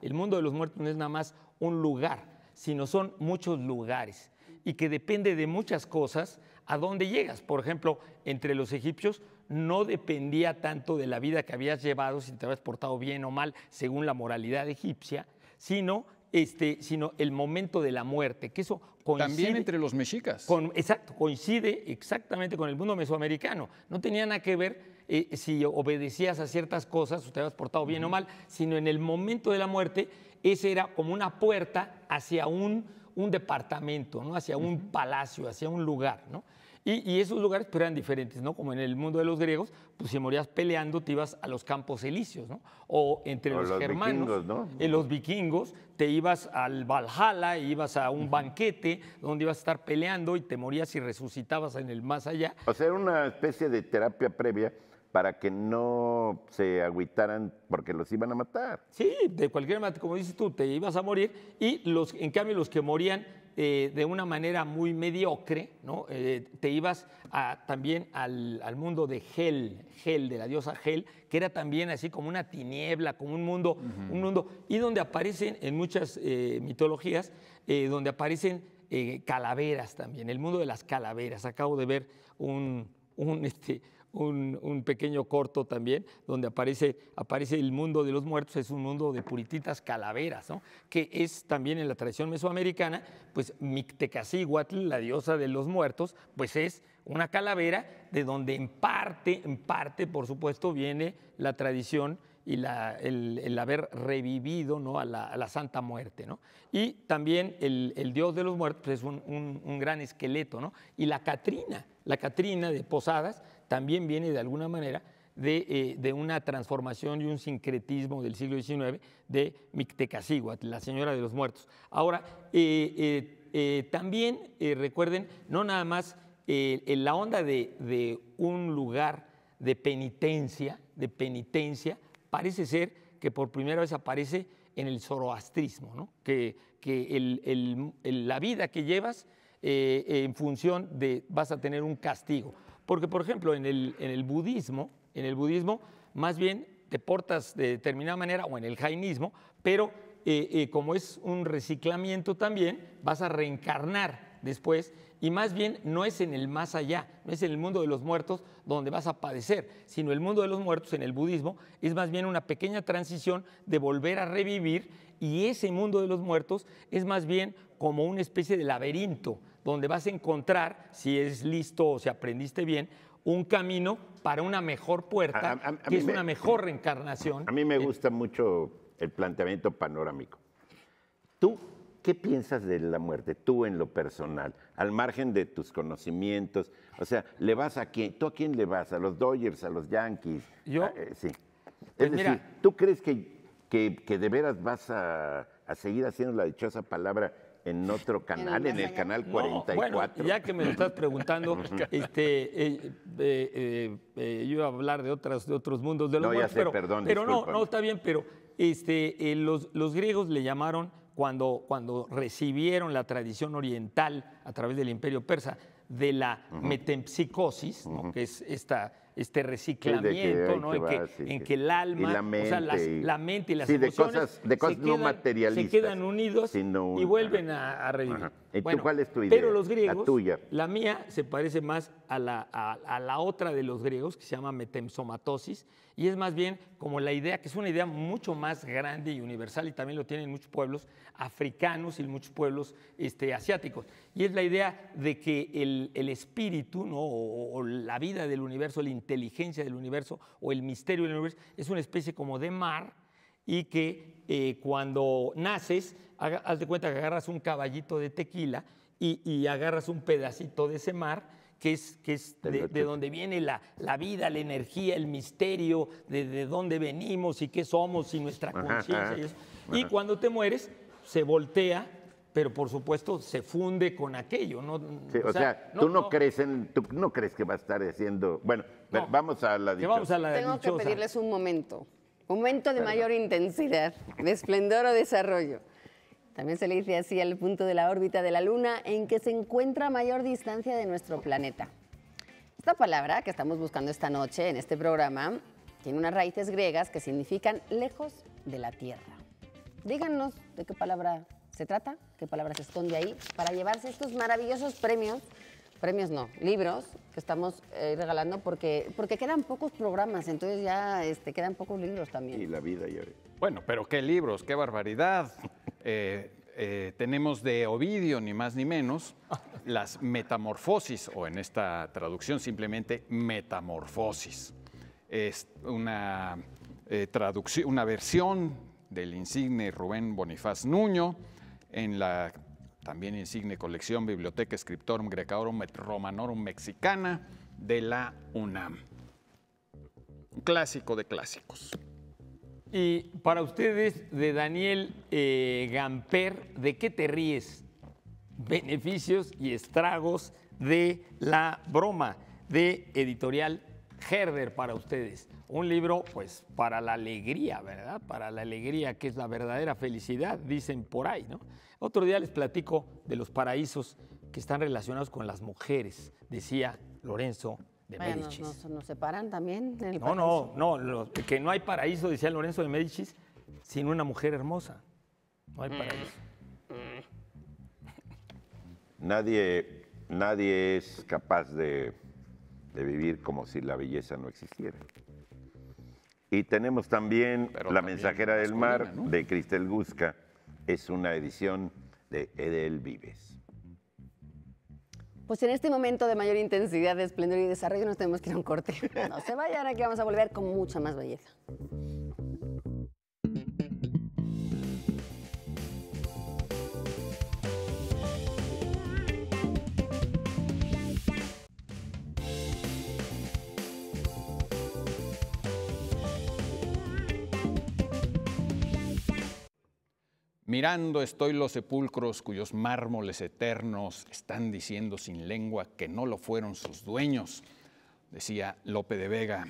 el mundo de los muertos no es nada más un lugar, sino son muchos lugares y que depende de muchas cosas a dónde llegas. Por ejemplo, entre los egipcios no dependía tanto de la vida que habías llevado, si te habías portado bien o mal, según la moralidad egipcia, sino, este, sino el momento de la muerte, que eso coincide... También entre los mexicas. exacto, coincide exactamente con el mundo mesoamericano. No tenía nada que ver eh, si obedecías a ciertas cosas, o te habías portado bien o mal, sino en el momento de la muerte esa era como una puerta hacia un, un departamento, ¿no? hacia un palacio, hacia un lugar. Y, esos lugares pues, eran diferentes, ¿no? como en el mundo de los griegos, pues si morías peleando te ibas a los campos elíseos, o entre los, germanos, en eh, los vikingos, te ibas al Valhalla, ibas a un banquete donde ibas a estar peleando y te morías y resucitabas en el más allá. O sea, era una especie de terapia previa para que no se agüitaran porque los iban a matar. Sí, de cualquier manera, como dices tú, te ibas a morir y los, en cambio los que morían eh, de una manera muy mediocre, ¿no? Eh, te ibas también al, mundo de Hel, Hel, de la diosa Hel, que era también así como una tiniebla, como un mundo, un mundo, y donde aparecen en muchas eh, mitologías, donde aparecen calaveras también, el mundo de las calaveras. Acabo de ver un, un este, un, pequeño corto también, donde aparece, aparece el mundo de los muertos, es un mundo de purititas calaveras, que es también en la tradición mesoamericana, pues Mictecacíhuatl, la diosa de los muertos, pues es una calavera de donde en parte, en parte, por supuesto, viene la tradición y el, haber revivido ¿no? a, la, Santa Muerte. ¿no? Y también el, Dios de los Muertos es un, gran esqueleto. Y la Catrina, la Catrina de Posadas, también viene de alguna manera eh, de, una transformación y un sincretismo del siglo XIX de Mictecacíhuatl, la señora de los muertos. Ahora, eh, eh, también recuerden, no nada más en la onda de, un lugar de penitencia, de penitencia, parece ser que por primera vez aparece en el zoroastrismo, que, la vida que llevas en función de vas a tener un castigo. Porque, por ejemplo, en el, en el budismo, en el budismo, más bien te portas de determinada manera, o en el jainismo, pero eh, eh, como es un reciclamiento también, vas a reencarnar después y más bien no es en el más allá, no es en el mundo de los muertos donde vas a padecer, sino el mundo de los muertos en el budismo es más bien una pequeña transición de volver a revivir y ese mundo de los muertos es más bien como una especie de laberinto donde vas a encontrar, si es listo o si aprendiste bien, un camino para una mejor puerta, que es una mejor reencarnación. A mí me eh, gusta mucho el planteamiento panorámico. ¿Tú qué piensas de la muerte? Tú en lo personal, al margen de tus conocimientos. O sea, ¿le vas a quién? ¿Tú a quién le vas? ¿A los Dodgers? ¿A los Yankees? ¿Yo? Ah, eh, sí. Pues es decir, ¿tú crees que, que, que de veras vas a seguir haciendo la dichosa palabra en otro canal, en, el canal 44. bueno, ya que me lo estás preguntando, este, eh, eh, eh, yo iba a hablar de, otras, de otros mundos de no, pero, perdón, pero no, no está bien, pero este, los, los griegos le llamaron cuando, cuando recibieron la tradición oriental a través del imperio persa de la metempsicosis, que es esta este reciclamiento, en, que, el alma, la mente, y, las emociones cosas, se, quedan, unidos y vuelven a, revivir. Eh, bueno, ¿Cuál es tu idea? Pero los griegos, la, tuya. la mía se parece más a la, otra de los griegos, que se llama metemsomatosis, y es más bien como la idea, que es una idea mucho más grande y universal, y también lo tienen muchos pueblos africanos y muchos pueblos este, asiáticos, y es la idea de que el, espíritu o, la vida del universo, la inteligencia del universo o el misterio del universo, es una especie como de mar, y que eh, cuando naces, haz de cuenta que agarras un caballito de tequila y, agarras un pedacito de ese mar, que es, que es de, donde viene la, vida, la energía, el misterio, de, de, dónde venimos y qué somos y nuestra conciencia. Y, cuando te mueres, se voltea pero por supuesto se funde con aquello. ¿no? o, sea, tú no, crees en, tú no crees que va a estar haciendo. Bueno, vamos a la dichosa. Tengo que pedirles un momento. Momento de mayor intensidad, de esplendor o desarrollo. También se le dice así al punto de la órbita de la Luna en que se encuentra a mayor distancia de nuestro planeta. Esta palabra que estamos buscando esta noche en este programa tiene unas raíces griegas que significan lejos de la Tierra. Díganos de qué palabra se trata, qué palabra se esconde ahí para llevarse estos maravillosos premios premios no, libros que estamos eh, regalando porque, porque quedan pocos programas, entonces ya este, quedan pocos libros también. Y la vida ya. Bueno, pero qué libros, qué barbaridad. Eh, eh, tenemos de Ovidio, ni más ni menos, las metamorfosis, o en esta traducción simplemente metamorfosis. Es una, traducción, una versión del insigne Rubén Bonifaz Nuño en la también insigne colección Biblioteca Escriptorum Grecaorum Romanorum Mexicana de la UNAM. clásico de clásicos. Y para ustedes, de Daniel eh, Gamper, ¿de qué te ríes? Beneficios y estragos de la broma de editorial Herder para ustedes. Un libro, pues, para la alegría, ¿verdad? Para la alegría, que es la verdadera felicidad, dicen por ahí, ¿no? Otro día les platico de los paraísos que están relacionados con las mujeres, decía Lorenzo de bueno, Medici. Nos, separan también No, no, no, que no hay paraíso, decía Lorenzo de Medici, sin una mujer hermosa. No hay mm. paraíso. Mm. Nadie, nadie es capaz de, de vivir como si la belleza no existiera. Y tenemos también La Mensajera del Mar de Cristel Gusca. Es una edición de Edel Vives. Pues en este momento de mayor intensidad, de esplendor y desarrollo nos tenemos que ir a un corte. No se vayan, aquí vamos a volver con mucha más belleza. Mirando estoy los sepulcros cuyos mármoles eternos están diciendo sin lengua que no lo fueron sus dueños, decía Lope de Vega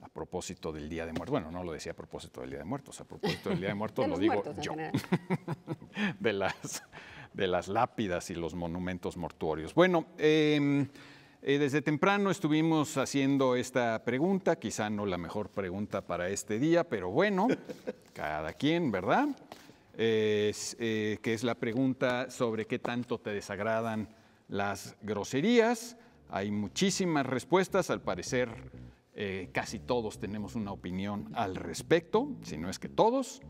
a propósito del Día de Muertos. Bueno, no lo decía a propósito del Día de Muertos, a propósito del Día de Muertos lo digo yo. de, las, de las lápidas y los monumentos mortuorios. Bueno, em, eh, desde temprano estuvimos haciendo esta pregunta, quizá no la mejor pregunta para este día, pero bueno, cada quien, ¿verdad? Eh, que es la pregunta sobre qué tanto te desagradan las groserías. Hay muchísimas respuestas, al parecer eh, casi todos tenemos una opinión al respecto, si no es que todos.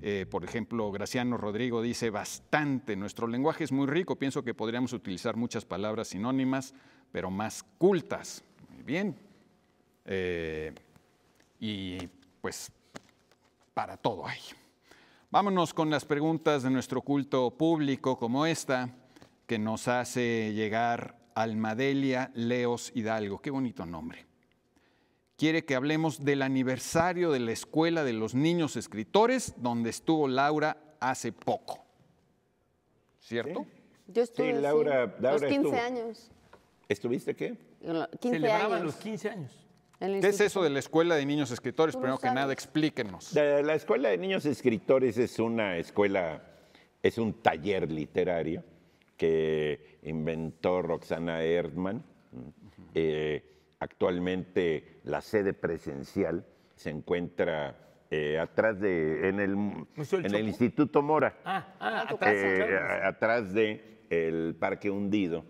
Eh, por ejemplo, Graciano Rodrigo dice bastante, nuestro lenguaje es muy rico, pienso que podríamos utilizar muchas palabras sinónimas, pero más cultas. Muy bien. y pues para todo hay. Vámonos con las preguntas de nuestro culto público como esta que nos hace llegar Almadelia Leos Hidalgo. Qué bonito nombre. Quiere que hablemos del aniversario de la Escuela de los Niños Escritores, donde estuvo Laura hace poco. ¿Cierto? Yo estuve. Laura, 15 años. ¿Estuviste qué? 15 Celebraban los 15 años. ¿Qué es eso de la Escuela de Niños Escritores? Primero que nada, explíquenos. La, Escuela de Niños Escritores es una escuela, es un taller literario que inventó Roxana Erdman. Eh, actualmente la sede presencial se encuentra eh, atrás de, en el, Instituto Mora. Ah, ah, ah, eh, atrás de el Parque Hundido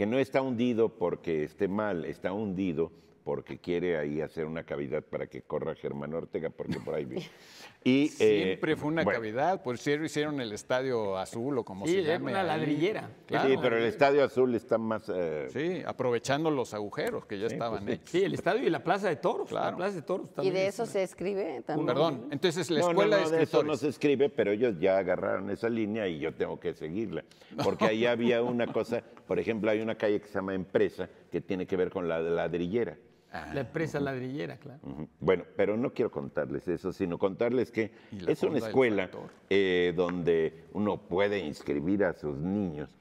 que no está hundido porque esté mal, está hundido porque quiere ahí hacer una cavidad para que corra Germán Ortega, porque por ahí viene. Y, eh, Siempre fue una cavidad, por cierto hicieron el Estadio Azul o como sí, se una ladrillera. Sí, pero el Estadio Azul está más... Eh, sí, aprovechando los agujeros que ya pues estaban hechos. Sí, el Estadio y la Plaza de Toros. La Plaza de Toros Y de eso se escribe también. Perdón, entonces la escuela de de, eso no se escribe, pero ellos ya agarraron esa línea y yo tengo que seguirla, porque ahí había una cosa por ejemplo, hay una calle que se llama Empresa, que tiene que ver con la ladrillera. la empresa ladrillera, claro. Bueno, pero no quiero contarles eso, sino contarles que es una escuela eh, donde uno puede inscribir a sus niños.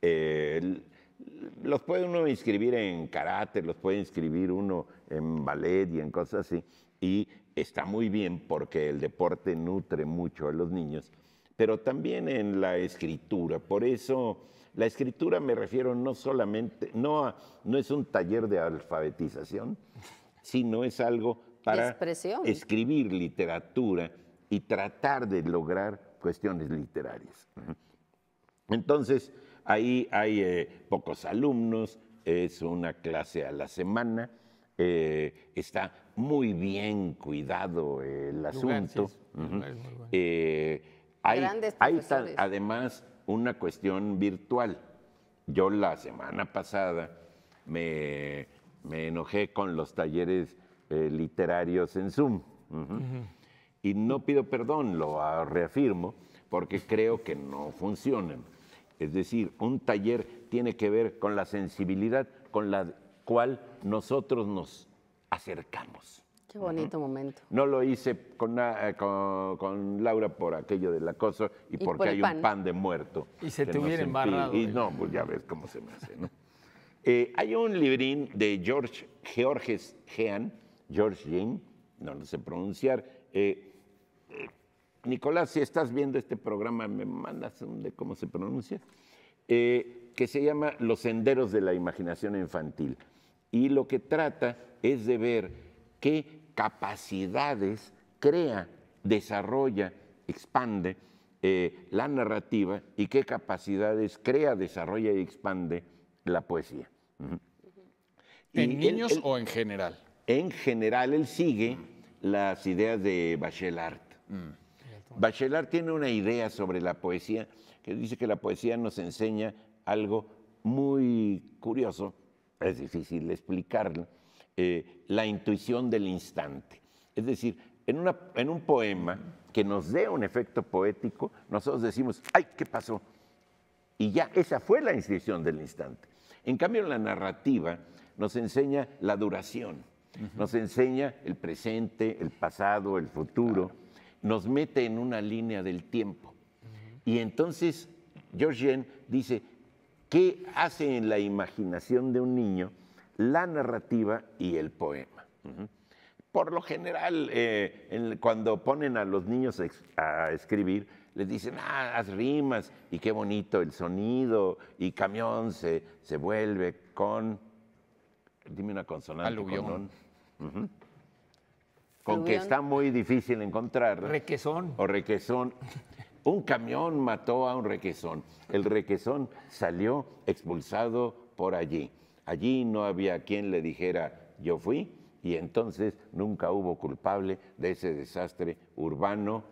Eh, los puede uno inscribir en karate, los puede inscribir uno en ballet y en cosas así. Y está muy bien porque el deporte nutre mucho a los niños, pero también en la escritura. Por eso la escritura me refiero no solamente, no, es un taller de alfabetización, sino es algo para escribir literatura y tratar de lograr cuestiones literarias. Entonces, ahí hay eh, pocos alumnos, es una clase a la semana, eh, está muy bien cuidado el asunto. Eh, hay, Grandes hay una cuestión virtual. Yo la semana pasada me, enojé con los talleres eh, literarios en Zoom. Y no pido perdón, lo reafirmo, porque creo que no funcionan. Es decir, un taller tiene que ver con la sensibilidad con la cual nosotros nos acercamos bonito momento. No lo hice con, eh, con, Laura por aquello del acoso y, porque hay un pan de muerto. Y se te hubiera embarrado. Y no, pues ya ves cómo se me hace, ¿no? Eh, hay un librín de George Georges Jean, George Jean, no lo sé pronunciar. Eh, Nicolás, si estás viendo este programa, me mandas un de cómo se pronuncia, que se llama Los senderos de la imaginación infantil. Y lo que trata es de ver que capacidades, crea, desarrolla, expande eh, la narrativa y qué capacidades crea, desarrolla y expande la poesía. ¿En niños o en general? En general, él sigue las ideas de Bachelard. Mm. Bachelard tiene una idea sobre la poesía que dice que la poesía nos enseña algo muy curioso, es difícil explicarlo, eh, la intuición del instante. Es decir, en, un poema que nos dé un efecto poético, nosotros decimos, ay, ¿qué pasó? Y ya esa fue la intuición del instante. En cambio, la narrativa nos enseña la duración, nos enseña el presente, el pasado, el futuro, nos mete en una línea del tiempo. Y entonces, George dice, ¿qué hace en la imaginación de un niño? la narrativa y el poema. Por lo general, eh, cuando ponen a los niños a escribir, les dicen, ah, las rimas y qué bonito el sonido y camión se, se vuelve con, dime una consonante. Aluvión. Con, que está muy difícil encontrar. Requesón. O requesón. Un camión mató a un requesón. El requesón salió expulsado por allí. Allí no había quien le dijera yo fui y entonces nunca hubo culpable de ese desastre urbano.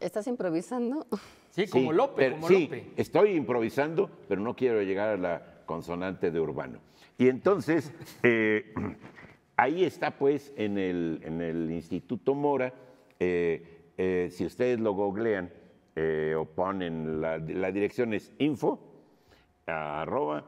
¿Estás improvisando? Sí, como López. sí, Estoy improvisando, pero no quiero llegar a la consonante de urbano. Y entonces, eh, ahí está pues en el, Instituto Mora, eh, eh, si ustedes lo googlean o ponen, la, la dirección es info, arroba,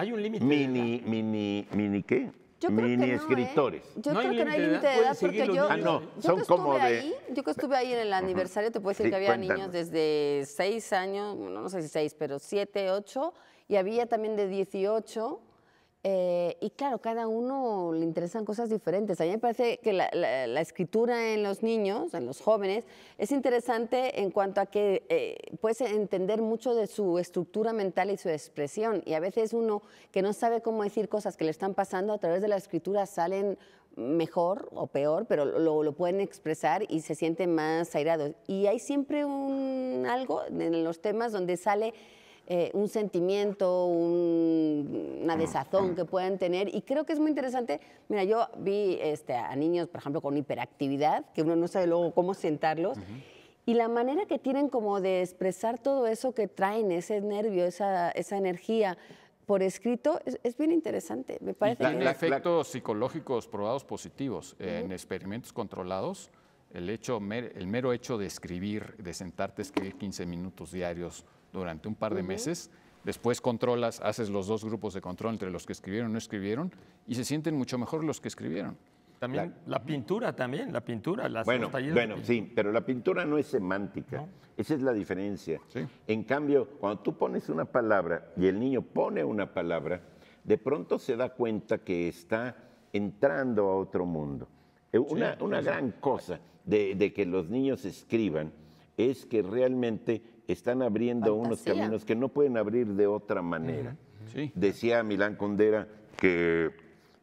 hay un límite. Mini, mini, mini, ¿qué? mini ¿eh? escritores. Yo creo que no hay límite de edad porque yo, ah, no, son como de... ahí, yo que estuve ahí en el aniversario, te puedo decir que había niños desde 6 años, no, no sé si 6, pero 7, 8, y había también de 18 eh, y claro, cada uno le interesan cosas diferentes. A mí me parece que la, escritura en los niños, en los jóvenes, es interesante en cuanto a que eh, puedes entender mucho de su estructura mental y su expresión. Y a veces uno que no sabe cómo decir cosas que le están pasando a través de la escritura salen mejor o peor, pero lo, lo pueden expresar y se sienten más airados. Y hay siempre un algo en los temas donde sale eh, un sentimiento, una mm, desazón mm. que puedan tener. Y creo que es muy interesante. Mira, yo vi este, a niños, por ejemplo, con hiperactividad, que uno no sabe luego cómo sentarlos. Y la manera que tienen como de expresar todo eso que traen, ese nervio, esa, energía por escrito, es, bien interesante. Me parece que efectos psicológicos probados positivos eh, en experimentos controlados. El, hecho, el mero hecho de escribir, de sentarte a escribir 15 minutos diarios, durante un par de meses, después controlas, haces los dos grupos de control entre los que escribieron y no escribieron, y se sienten mucho mejor los que escribieron. También la, pintura, también, la pintura, las Bueno, bueno sí, pero la pintura no es semántica. Esa es la diferencia. En cambio, cuando tú pones una palabra y el niño pone una palabra, de pronto se da cuenta que está entrando a otro mundo. Eh, una, gran cosa de que los niños escriban es que realmente están abriendo unos caminos que no pueden abrir de otra manera. Decía Milán Condera que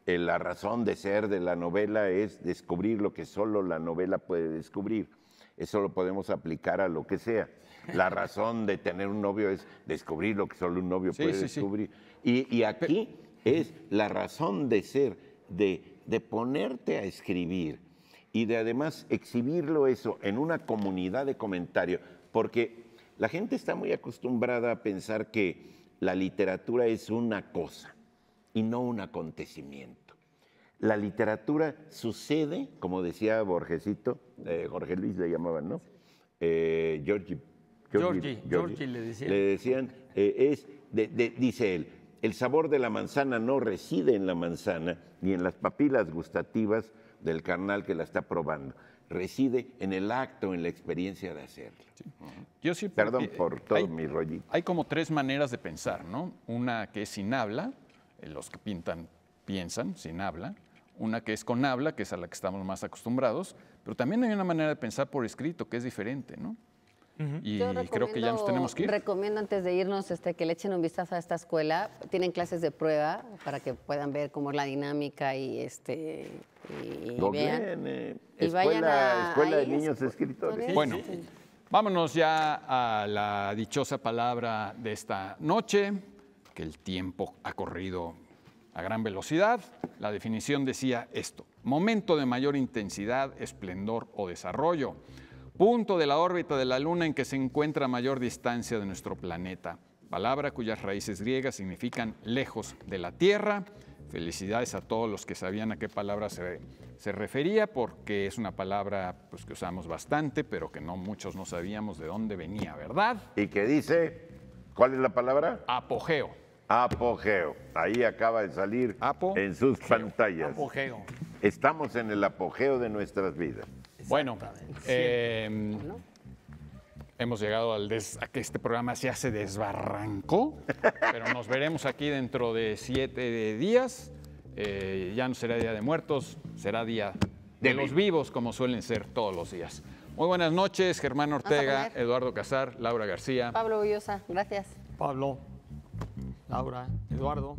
eh, la razón de ser de la novela es descubrir lo que solo la novela puede descubrir. Eso lo podemos aplicar a lo que sea. La razón de tener un novio es descubrir lo que solo un novio puede descubrir. Y, aquí es la razón de ser, de, de ponerte a escribir y de además exhibirlo eso en una comunidad de comentario, porque la gente está muy acostumbrada a pensar que la literatura es una cosa y no un acontecimiento. La literatura sucede, como decía Borgesito, eh, Jorge Luis le llamaban, ¿no? Eh, Georgie, le decían. Eh, es, dice él, el sabor de la manzana no reside en la manzana ni en las papilas gustativas del carnal que la está probando reside en el acto, en la experiencia de hacerlo. Perdón por todo mi rollito. Hay como tres maneras de pensar, ¿no? Una que es sin habla, eh, los que pintan piensan sin habla, una que es con habla, que es a la que estamos más acostumbrados, pero también hay una manera de pensar por escrito que es diferente, ¿no? Y creo que ya nos tenemos que ir. Recomiendo antes de irnos este, que le echen un vistazo a esta escuela. Tienen clases de prueba para que puedan ver cómo es la dinámica y este y Y escuela, vayan a, escuela de niños escritores. Bueno, vámonos ya a la dichosa palabra de esta noche, que el tiempo ha corrido a gran velocidad. La definición decía esto: momento de mayor intensidad, esplendor o desarrollo punto de la órbita de la Luna en que se encuentra a mayor distancia de nuestro planeta. Palabra cuyas raíces griegas significan lejos de la Tierra. Felicidades a todos los que sabían a qué palabra se, refería, porque es una palabra pues, que usamos bastante, pero que no muchos no sabíamos de dónde venía, ¿verdad? Y que dice, ¿cuál es la palabra? Apogeo. Apogeo. Ahí acaba de salir en sus pantallas. Apogeo. Estamos en el apogeo de nuestras vidas. Bueno, eh, hemos llegado al a que este programa se hace desbarrancó, pero nos veremos aquí dentro de siete días. Eh, ya no será día de muertos, será día de, los vivos, como suelen ser todos los días. Muy buenas noches, Germán Ortega, Eduardo Casar, Laura García. Pablo Ullosa, gracias. Pablo, Laura, Eduardo.